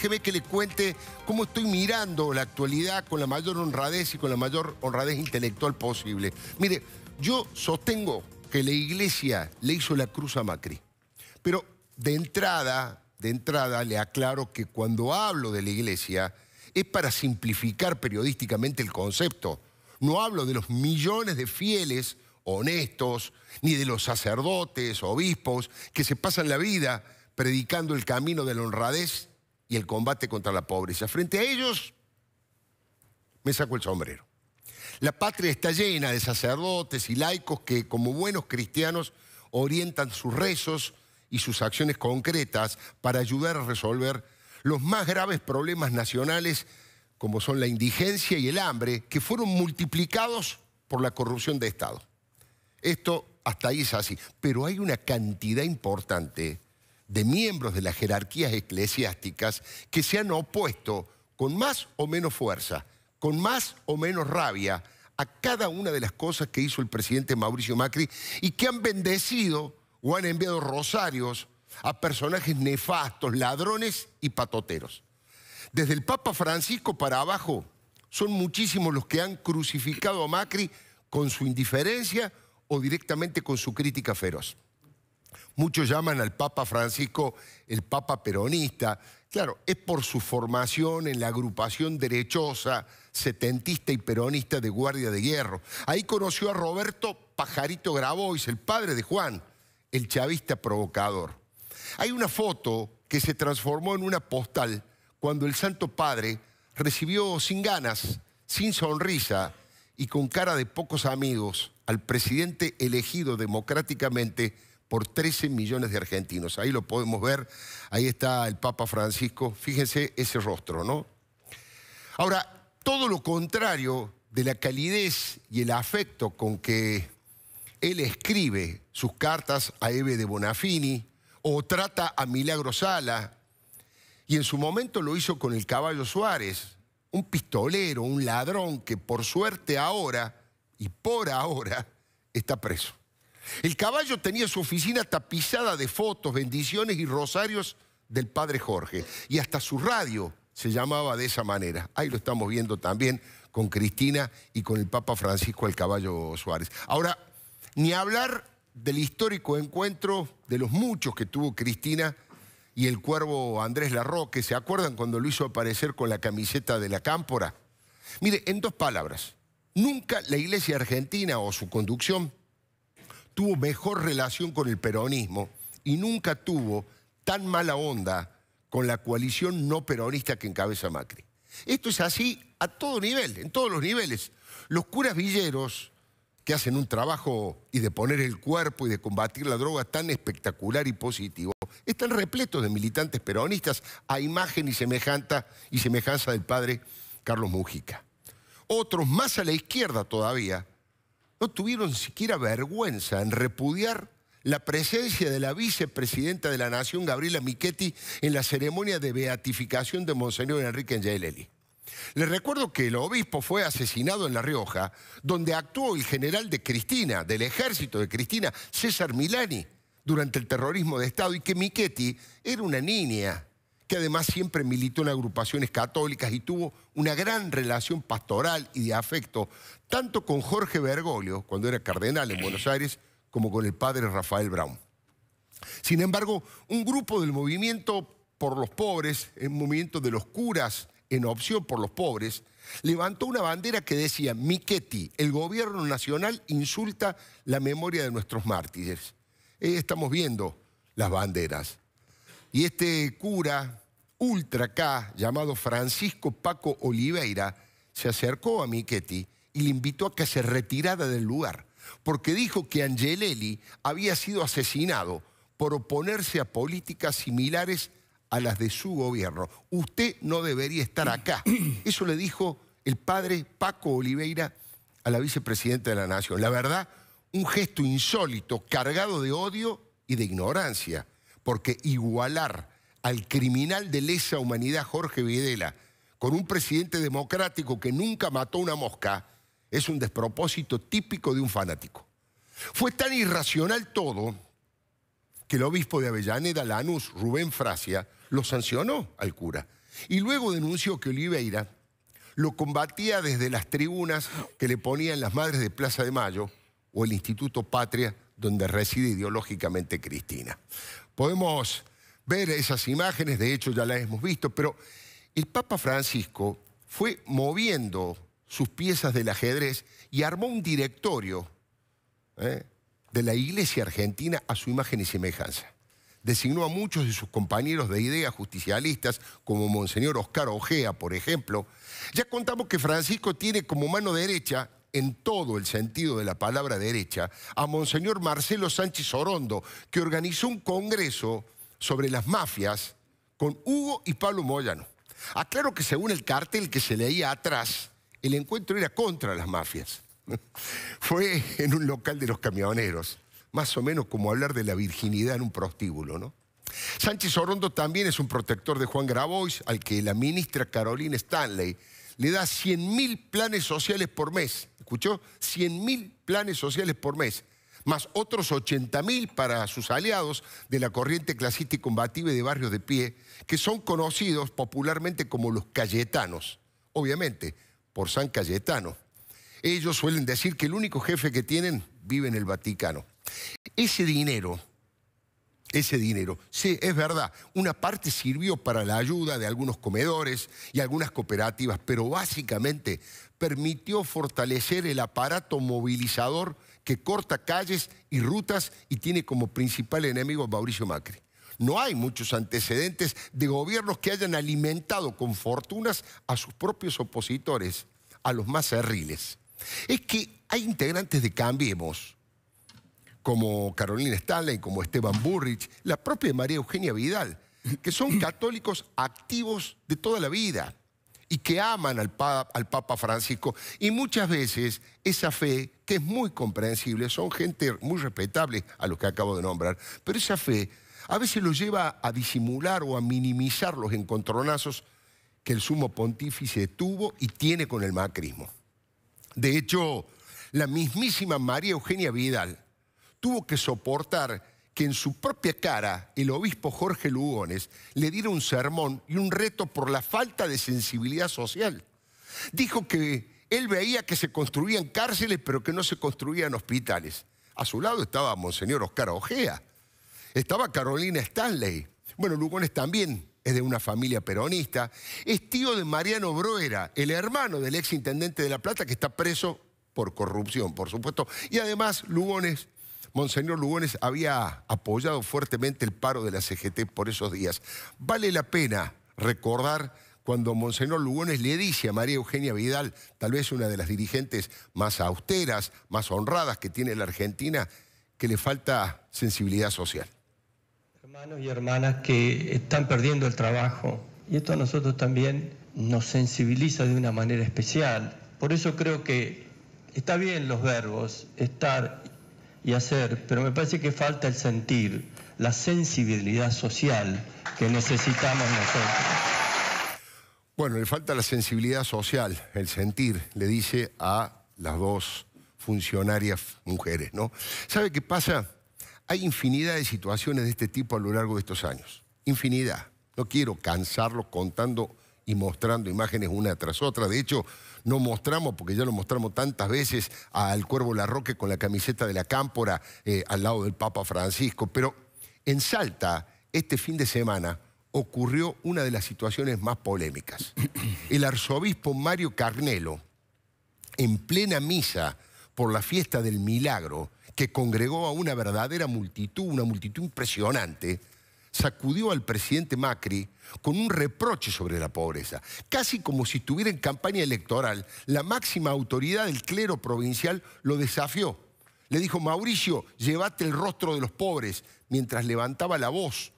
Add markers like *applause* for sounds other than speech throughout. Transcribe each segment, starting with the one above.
déjeme que le cuente cómo estoy mirando la actualidad con la mayor honradez y con la mayor honradez intelectual posible. Mire, yo sostengo que la iglesia le hizo la cruz a Macri, pero de entrada, de entrada le aclaro que cuando hablo de la iglesia es para simplificar periodísticamente el concepto. No hablo de los millones de fieles honestos, ni de los sacerdotes, obispos, que se pasan la vida predicando el camino de la honradez y el combate contra la pobreza. Frente a ellos, me saco el sombrero. La patria está llena de sacerdotes y laicos que, como buenos cristianos, orientan sus rezos y sus acciones concretas para ayudar a resolver los más graves problemas nacionales, como son la indigencia y el hambre, que fueron multiplicados por la corrupción de Estado. Esto hasta ahí es así, pero hay una cantidad importante de miembros de las jerarquías eclesiásticas que se han opuesto con más o menos fuerza, con más o menos rabia a cada una de las cosas que hizo el presidente Mauricio Macri y que han bendecido o han enviado rosarios a personajes nefastos, ladrones y patoteros. Desde el Papa Francisco para abajo son muchísimos los que han crucificado a Macri con su indiferencia o directamente con su crítica feroz. Muchos llaman al Papa Francisco el Papa peronista. Claro, es por su formación en la agrupación derechosa, setentista y peronista de Guardia de Hierro. Ahí conoció a Roberto Pajarito Grabois, el padre de Juan, el chavista provocador. Hay una foto que se transformó en una postal cuando el Santo Padre recibió sin ganas, sin sonrisa y con cara de pocos amigos al presidente elegido democráticamente por 13 millones de argentinos. Ahí lo podemos ver, ahí está el Papa Francisco, fíjense ese rostro, ¿no? Ahora, todo lo contrario de la calidez y el afecto con que él escribe sus cartas a Eve de Bonafini o trata a Milagro Sala, y en su momento lo hizo con el caballo Suárez, un pistolero, un ladrón que por suerte ahora y por ahora está preso. El caballo tenía su oficina tapizada de fotos, bendiciones y rosarios del padre Jorge. Y hasta su radio se llamaba de esa manera. Ahí lo estamos viendo también con Cristina y con el Papa Francisco el Caballo Suárez. Ahora, ni hablar del histórico encuentro de los muchos que tuvo Cristina y el cuervo Andrés Larroque. ¿Se acuerdan cuando lo hizo aparecer con la camiseta de la cámpora? Mire, en dos palabras, nunca la iglesia argentina o su conducción tuvo mejor relación con el peronismo y nunca tuvo tan mala onda con la coalición no peronista que encabeza Macri. Esto es así a todo nivel, en todos los niveles. Los curas villeros, que hacen un trabajo y de poner el cuerpo y de combatir la droga tan espectacular y positivo, están repletos de militantes peronistas a imagen y, y semejanza del padre Carlos Mujica. Otros más a la izquierda todavía, no tuvieron siquiera vergüenza en repudiar la presencia de la vicepresidenta de la Nación, Gabriela Michetti, en la ceremonia de beatificación de Monseñor Enrique Angelelli. Les recuerdo que el obispo fue asesinado en La Rioja, donde actuó el general de Cristina, del ejército de Cristina, César Milani, durante el terrorismo de Estado, y que Michetti era una niña que además siempre militó en agrupaciones católicas y tuvo una gran relación pastoral y de afecto, tanto con Jorge Bergoglio, cuando era cardenal en Buenos Aires, como con el padre Rafael Brown. Sin embargo, un grupo del movimiento por los pobres, el movimiento de los curas en opción por los pobres, levantó una bandera que decía, Miquetti, el gobierno nacional insulta la memoria de nuestros mártires. estamos viendo las banderas. Y este cura, ultra K llamado Francisco Paco Oliveira se acercó a Miquetti y le invitó a que se retirara del lugar, porque dijo que Angelelli había sido asesinado por oponerse a políticas similares a las de su gobierno. Usted no debería estar acá. *clears throat* Eso le dijo el padre Paco Oliveira a la vicepresidenta de la Nación. La verdad, un gesto insólito, cargado de odio y de ignorancia, porque igualar al criminal de lesa humanidad Jorge Videla con un presidente democrático que nunca mató una mosca es un despropósito típico de un fanático. Fue tan irracional todo que el obispo de Avellaneda, Lanús, Rubén Frasia, lo sancionó al cura. Y luego denunció que Oliveira lo combatía desde las tribunas que le ponían las madres de Plaza de Mayo o el Instituto Patria, donde reside ideológicamente Cristina. Podemos ver esas imágenes, de hecho ya las hemos visto, pero el Papa Francisco fue moviendo sus piezas del ajedrez y armó un directorio ¿eh? de la Iglesia Argentina a su imagen y semejanza. Designó a muchos de sus compañeros de ideas justicialistas, como Monseñor Oscar Ojea, por ejemplo. Ya contamos que Francisco tiene como mano derecha en todo el sentido de la palabra derecha, a Monseñor Marcelo Sánchez Orondo, que organizó un congreso sobre las mafias con Hugo y Pablo Moyano. Aclaro que según el cartel que se leía atrás, el encuentro era contra las mafias. *laughs* Fue en un local de los camioneros, más o menos como hablar de la virginidad en un prostíbulo, ¿no? Sánchez Orondo también es un protector de Juan Grabois, al que la ministra Carolina Stanley le da 100.000 planes sociales por mes. ¿Escuchó? 100.000 planes sociales por mes más otros mil para sus aliados de la corriente clasista y combativa de barrios de pie, que son conocidos popularmente como los cayetanos, obviamente, por San Cayetano. Ellos suelen decir que el único jefe que tienen vive en el Vaticano. Ese dinero, ese dinero, sí, es verdad, una parte sirvió para la ayuda de algunos comedores y algunas cooperativas, pero básicamente permitió fortalecer el aparato movilizador que corta calles y rutas y tiene como principal enemigo a Mauricio Macri. No hay muchos antecedentes de gobiernos que hayan alimentado con fortunas a sus propios opositores, a los más cerriles. Es que hay integrantes de Cambiemos, como Carolina Stanley, como Esteban Burrich, la propia María Eugenia Vidal, que son católicos activos de toda la vida y que aman al, al Papa Francisco. Y muchas veces esa fe, que es muy comprensible, son gente muy respetable a los que acabo de nombrar, pero esa fe a veces los lleva a disimular o a minimizar los encontronazos que el sumo pontífice tuvo y tiene con el macrismo. De hecho, la mismísima María Eugenia Vidal tuvo que soportar que en su propia cara el obispo Jorge Lugones le diera un sermón y un reto por la falta de sensibilidad social. Dijo que él veía que se construían cárceles pero que no se construían hospitales. A su lado estaba Monseñor Oscar Ojea, estaba Carolina Stanley. Bueno, Lugones también es de una familia peronista, es tío de Mariano Broera, el hermano del ex intendente de La Plata que está preso por corrupción, por supuesto. Y además, Lugones Monseñor Lugones había apoyado fuertemente el paro de la CGT por esos días. Vale la pena recordar cuando Monseñor Lugones le dice a María Eugenia Vidal, tal vez una de las dirigentes más austeras, más honradas que tiene la Argentina, que le falta sensibilidad social. Hermanos y hermanas que están perdiendo el trabajo, y esto a nosotros también nos sensibiliza de una manera especial. Por eso creo que está bien los verbos, estar y hacer, pero me parece que falta el sentir, la sensibilidad social que necesitamos nosotros. Bueno, le falta la sensibilidad social, el sentir, le dice a las dos funcionarias mujeres, ¿no? ¿Sabe qué pasa? Hay infinidad de situaciones de este tipo a lo largo de estos años, infinidad. No quiero cansarlo contando y mostrando imágenes una tras otra. De hecho, no mostramos, porque ya lo mostramos tantas veces, al Cuervo Larroque con la camiseta de la Cámpora eh, al lado del Papa Francisco. Pero en Salta, este fin de semana, ocurrió una de las situaciones más polémicas. *clears throat* El arzobispo Mario Carnelo, en plena misa por la fiesta del milagro, que congregó a una verdadera multitud, una multitud impresionante, sacudió al presidente Macri con un reproche sobre la pobreza, casi como si estuviera en campaña electoral. La máxima autoridad del clero provincial lo desafió. Le dijo, Mauricio, llévate el rostro de los pobres, mientras levantaba la voz,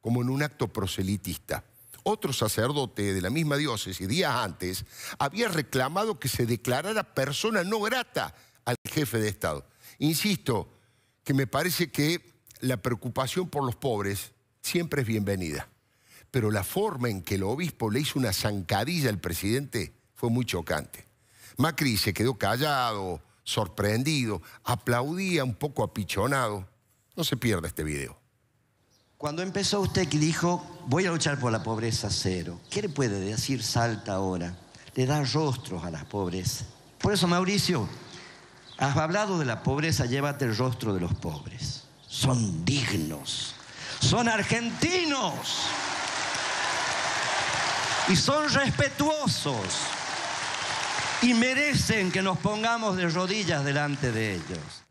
como en un acto proselitista. Otro sacerdote de la misma diócesis, días antes, había reclamado que se declarara persona no grata al jefe de Estado. Insisto, que me parece que la preocupación por los pobres siempre es bienvenida. Pero la forma en que el obispo le hizo una zancadilla al presidente fue muy chocante. Macri se quedó callado, sorprendido, aplaudía un poco apichonado. No se pierda este video. Cuando empezó usted que dijo, voy a luchar por la pobreza cero, ¿qué le puede decir Salta ahora? Le da rostros a las pobres. Por eso, Mauricio, has hablado de la pobreza, llévate el rostro de los pobres. Son dignos son argentinos y son respetuosos y merecen que nos pongamos de rodillas delante de ellos.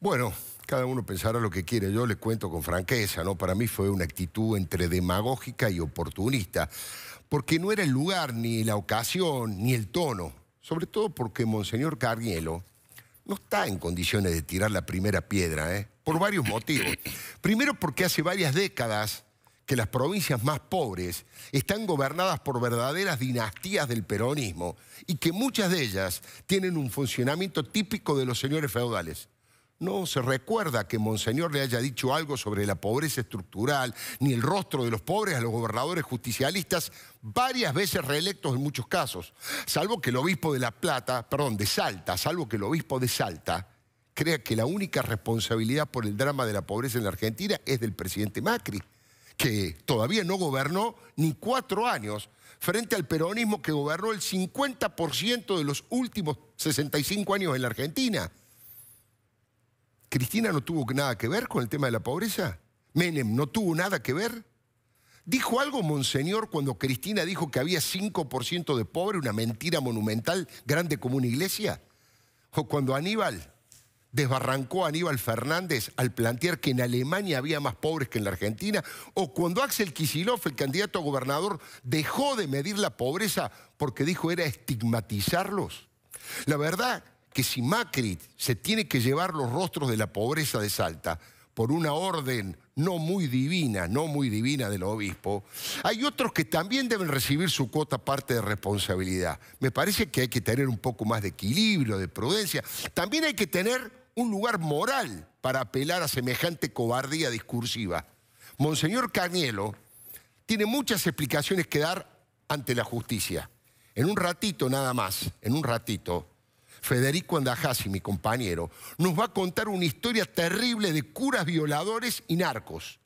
Bueno, cada uno pensará lo que quiere. Yo les cuento con franqueza, ¿no? Para mí fue una actitud entre demagógica y oportunista, porque no era el lugar, ni la ocasión, ni el tono. Sobre todo porque Monseñor Carnielo no está en condiciones de tirar la primera piedra, ¿eh? por varios motivos. Primero porque hace varias décadas que las provincias más pobres están gobernadas por verdaderas dinastías del peronismo y que muchas de ellas tienen un funcionamiento típico de los señores feudales. No se recuerda que Monseñor le haya dicho algo sobre la pobreza estructural, ni el rostro de los pobres a los gobernadores justicialistas, varias veces reelectos en muchos casos, salvo que el obispo de La Plata, perdón, de Salta, salvo que el obispo de Salta, crea que la única responsabilidad por el drama de la pobreza en la Argentina es del presidente Macri, que todavía no gobernó ni cuatro años frente al peronismo que gobernó el 50% de los últimos 65 años en la Argentina. Cristina no tuvo nada que ver con el tema de la pobreza. Menem no tuvo nada que ver. ¿Dijo algo Monseñor cuando Cristina dijo que había 5% de pobre, una mentira monumental, grande como una iglesia? ¿O cuando Aníbal desbarrancó Aníbal Fernández al plantear que en Alemania había más pobres que en la Argentina, o cuando Axel Kicillof, el candidato a gobernador, dejó de medir la pobreza porque dijo era estigmatizarlos. La verdad que si Macri se tiene que llevar los rostros de la pobreza de Salta por una orden no muy divina, no muy divina del obispo, hay otros que también deben recibir su cuota parte de responsabilidad. Me parece que hay que tener un poco más de equilibrio, de prudencia. También hay que tener un lugar moral para apelar a semejante cobardía discursiva. Monseñor canielo tiene muchas explicaciones que dar ante la justicia. En un ratito nada más, en un ratito, Federico Andajasi, mi compañero, nos va a contar una historia terrible de curas violadores y narcos.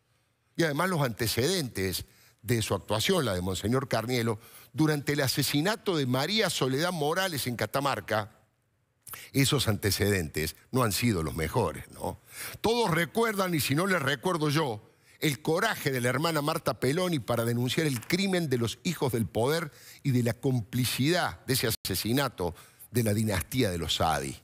Y además los antecedentes de su actuación, la de Monseñor Carnielo, durante el asesinato de María Soledad Morales en Catamarca, esos antecedentes no han sido los mejores, ¿no? Todos recuerdan, y si no les recuerdo yo, el coraje de la hermana Marta Peloni para denunciar el crimen de los hijos del poder y de la complicidad de ese asesinato de la dinastía de los Adi.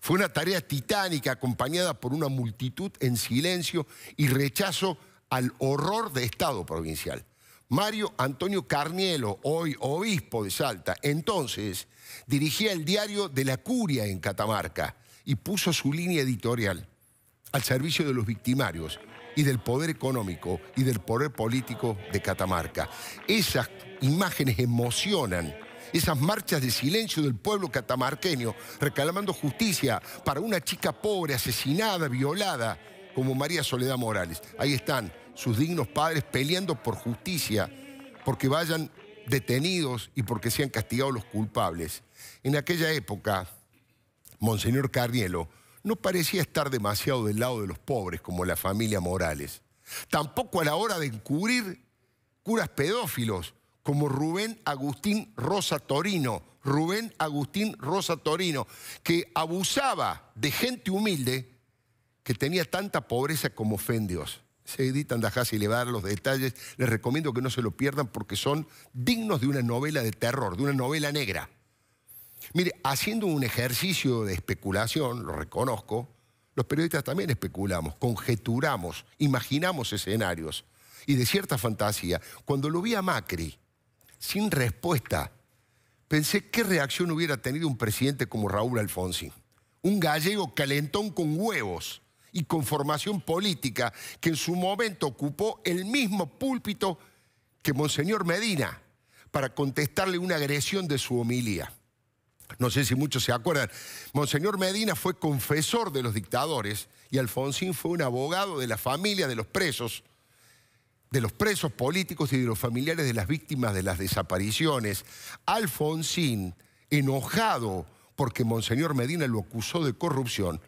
Fue una tarea titánica acompañada por una multitud en silencio y rechazo al horror de Estado provincial. Mario Antonio Carnielo, hoy obispo de Salta, entonces dirigía el diario de la Curia en Catamarca y puso su línea editorial al servicio de los victimarios y del poder económico y del poder político de Catamarca. Esas imágenes emocionan esas marchas de silencio del pueblo catamarqueño, reclamando justicia para una chica pobre, asesinada, violada, como María Soledad Morales. Ahí están sus dignos padres peleando por justicia, porque vayan detenidos y porque sean castigados los culpables. En aquella época, Monseñor Carnielo no parecía estar demasiado del lado de los pobres como la familia Morales. Tampoco a la hora de encubrir curas pedófilos como Rubén Agustín Rosa Torino, Rubén Agustín Rosa Torino, que abusaba de gente humilde que tenía tanta pobreza como fe Se editan Dajás y le va a dar los detalles. Les recomiendo que no se lo pierdan porque son dignos de una novela de terror, de una novela negra. Mire, haciendo un ejercicio de especulación, lo reconozco, los periodistas también especulamos, conjeturamos, imaginamos escenarios y de cierta fantasía. Cuando lo vi a Macri sin respuesta. Pensé qué reacción hubiera tenido un presidente como Raúl Alfonsín, un gallego calentón con huevos y con formación política que en su momento ocupó el mismo púlpito que Monseñor Medina para contestarle una agresión de su homilía. No sé si muchos se acuerdan, Monseñor Medina fue confesor de los dictadores y Alfonsín fue un abogado de la familia de los presos de los presos políticos y de los familiares de las víctimas de las desapariciones, Alfonsín, enojado porque Monseñor Medina lo acusó de corrupción,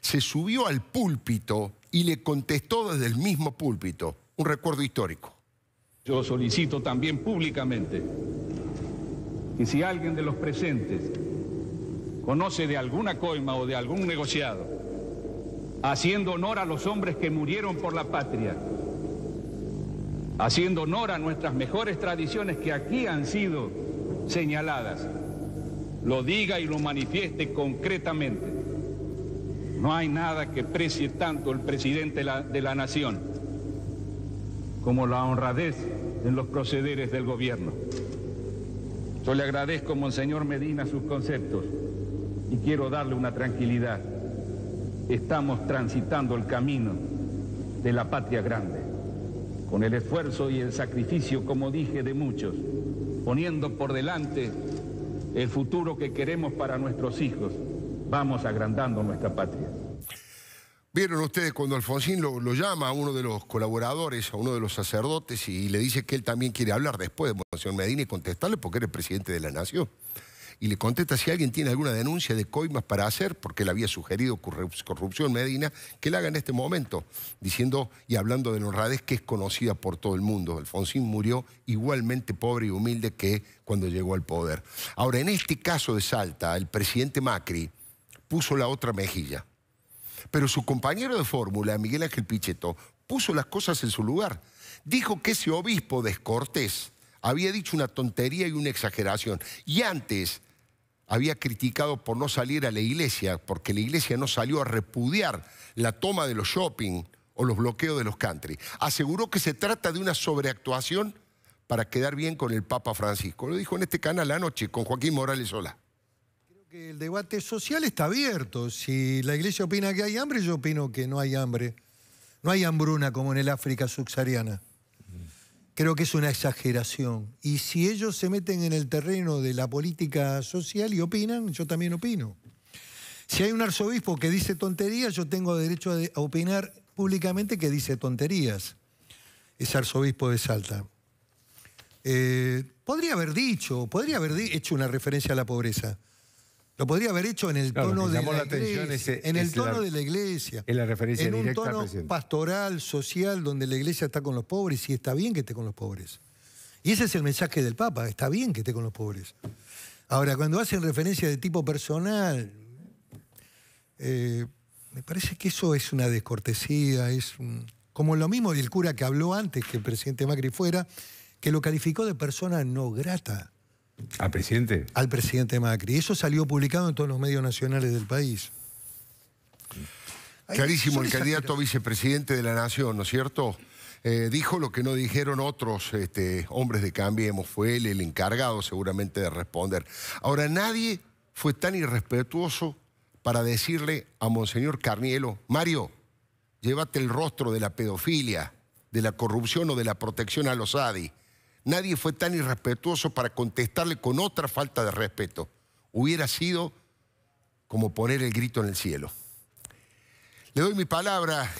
se subió al púlpito y le contestó desde el mismo púlpito, un recuerdo histórico. Yo solicito también públicamente que si alguien de los presentes conoce de alguna coima o de algún negociado, haciendo honor a los hombres que murieron por la patria, haciendo honor a nuestras mejores tradiciones que aquí han sido señaladas, lo diga y lo manifieste concretamente. No hay nada que precie tanto el presidente de la, nación como la honradez en los procederes del gobierno. Yo le agradezco, Monseñor Medina, sus conceptos y quiero darle una tranquilidad. Estamos transitando el camino de la patria grande con el esfuerzo y el sacrificio, como dije, de muchos, poniendo por delante el futuro que queremos para nuestros hijos, vamos agrandando nuestra patria. Vieron ustedes cuando Alfonsín lo, llama a uno de los colaboradores, a uno de los sacerdotes, y, le dice que él también quiere hablar después de Monseñor Medina y contestarle porque era el presidente de la nación y le contesta si alguien tiene alguna denuncia de coimas para hacer, porque le había sugerido corrupción Medina, que la haga en este momento, diciendo y hablando de la honradez que es conocida por todo el mundo. Alfonsín murió igualmente pobre y humilde que cuando llegó al poder. Ahora, en este caso de Salta, el presidente Macri puso la otra mejilla. Pero su compañero de fórmula, Miguel Ángel Pichetto, puso las cosas en su lugar. Dijo que ese obispo descortés había dicho una tontería y una exageración. Y antes había criticado por no salir a la iglesia, porque la iglesia no salió a repudiar la toma de los shopping o los bloqueos de los country. Aseguró que se trata de una sobreactuación para quedar bien con el Papa Francisco. Lo dijo en este canal anoche con Joaquín Morales Sola. Creo que el debate social está abierto. Si la iglesia opina que hay hambre, yo opino que no hay hambre. No hay hambruna como en el África subsahariana creo que es una exageración. Y si ellos se meten en el terreno de la política social y opinan, yo también opino. Si hay un arzobispo que dice tonterías, yo tengo derecho a, opinar públicamente que dice tonterías. Ese arzobispo de Salta. Eh, podría haber dicho, podría haber hecho una referencia a la pobreza. Lo podría haber hecho en el tono, de la, iglesia, en el tono de la iglesia. En un tono pastoral, social, donde la iglesia está con los pobres y está bien que esté con los pobres. Y ese es el mensaje del Papa, está bien que esté con los pobres. Ahora, cuando hacen referencia de tipo personal, eh, me parece que eso es una descortesía, es como lo mismo del cura que habló antes que el presidente Macri fuera, que lo calificó de persona no grata. ¿Al presidente? Al presidente Macri. Eso salió publicado en todos los medios nacionales del país. Clarísimo, el candidato vicepresidente de la Nación, ¿no es cierto? Eh, dijo lo que no dijeron otros este, hombres de Cambiemos, fue él el encargado seguramente de responder. Ahora, nadie fue tan irrespetuoso para decirle a Monseñor Carnielo, Mario, llévate el rostro de la pedofilia, de la corrupción o de la protección a los ADI. Nadie fue tan irrespetuoso para contestarle con otra falta de respeto. Hubiera sido como poner el grito en el cielo. Le doy mi palabra.